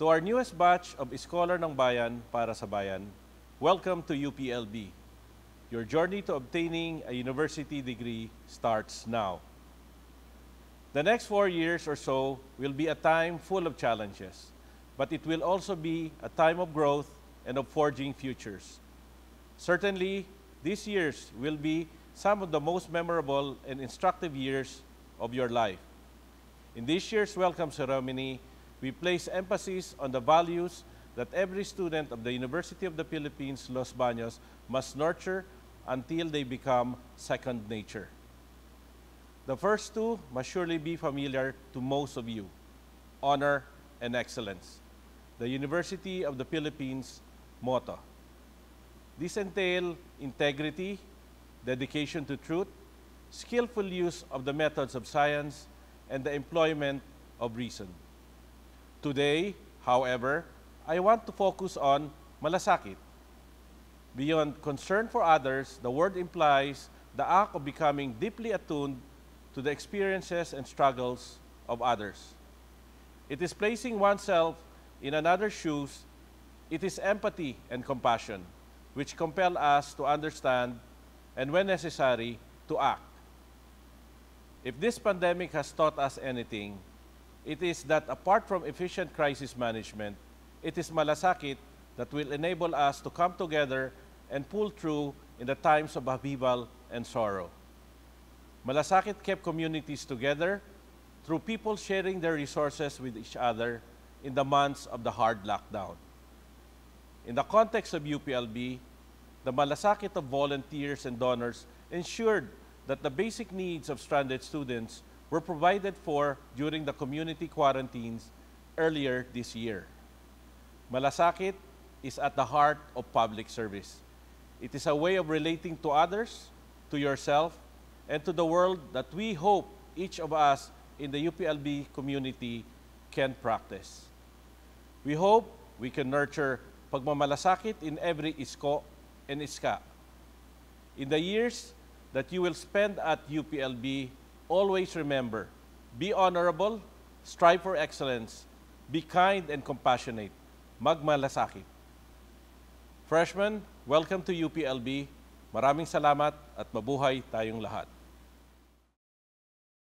To our newest batch of Scholar ng Bayan para sa Bayan, welcome to UPLB. Your journey to obtaining a university degree starts now. The next four years or so will be a time full of challenges, but it will also be a time of growth and of forging futures. Certainly, these years will be some of the most memorable and instructive years of your life. In this year's welcome ceremony, We place emphasis on the values that every student of the University of the Philippines, Los Baños, must nurture until they become second nature. The first two must surely be familiar to most of you, honor and excellence, the University of the Philippines motto. These entail integrity, dedication to truth, skillful use of the methods of science, and the employment of reason. Today, however, I want to focus on malasakit. Beyond concern for others, the word implies the act of becoming deeply attuned to the experiences and struggles of others. It is placing oneself in another's shoes. It is empathy and compassion, which compel us to understand and, when necessary, to act. If this pandemic has taught us anything, it is that apart from efficient crisis management, it is malasakit that will enable us to come together and pull through in the times of upheaval and sorrow. Malasakit kept communities together through people sharing their resources with each other in the months of the hard lockdown. In the context of UPLB, the Malasakit of volunteers and donors ensured that the basic needs of stranded students were provided for during the community quarantines earlier this year. Malasakit is at the heart of public service. It is a way of relating to others, to yourself, and to the world that we hope each of us in the UPLB community can practice. We hope we can nurture pagmamalasakit in every isko and iska. In the years that you will spend at UPLB, always remember, be honorable, strive for excellence, be kind and compassionate, magmalasakit. Freshmen, welcome to UPLB. Maraming salamat at mabuhay tayong lahat.